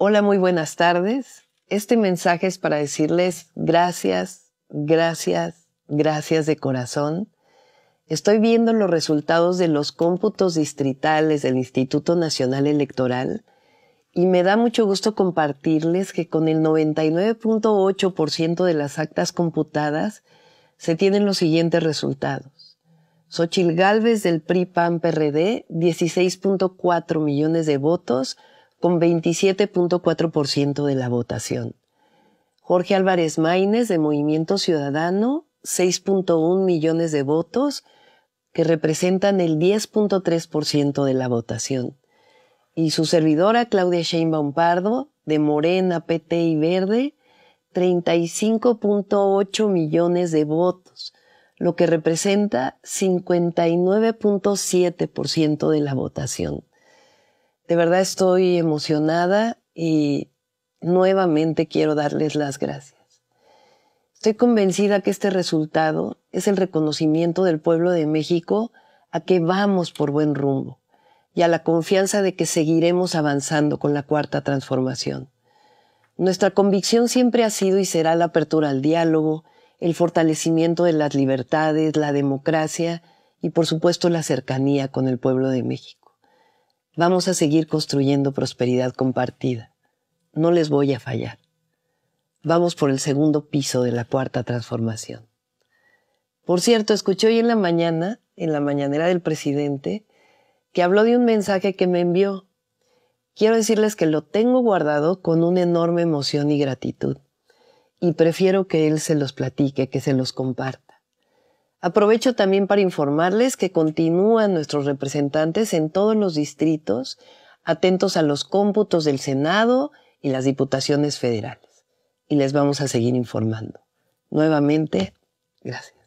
Hola, muy buenas tardes. Este mensaje es para decirles gracias, gracias, gracias de corazón. Estoy viendo los resultados de los cómputos distritales del Instituto Nacional Electoral y me da mucho gusto compartirles que con el 99.8% de las actas computadas se tienen los siguientes resultados. sochil Galvez del PRI PAN PRD 16.4 millones de votos con 27.4% de la votación. Jorge Álvarez Maínez de Movimiento Ciudadano, 6.1 millones de votos, que representan el 10.3% de la votación. Y su servidora Claudia Sheinbaum Pardo, de Morena, PT y Verde, 35.8 millones de votos, lo que representa 59.7% de la votación. De verdad estoy emocionada y nuevamente quiero darles las gracias. Estoy convencida que este resultado es el reconocimiento del pueblo de México a que vamos por buen rumbo y a la confianza de que seguiremos avanzando con la cuarta transformación. Nuestra convicción siempre ha sido y será la apertura al diálogo, el fortalecimiento de las libertades, la democracia y por supuesto la cercanía con el pueblo de México. Vamos a seguir construyendo prosperidad compartida. No les voy a fallar. Vamos por el segundo piso de la cuarta transformación. Por cierto, escuché hoy en la mañana, en la mañanera del presidente, que habló de un mensaje que me envió. Quiero decirles que lo tengo guardado con una enorme emoción y gratitud. Y prefiero que él se los platique, que se los comparte. Aprovecho también para informarles que continúan nuestros representantes en todos los distritos, atentos a los cómputos del Senado y las diputaciones federales. Y les vamos a seguir informando. Nuevamente, gracias.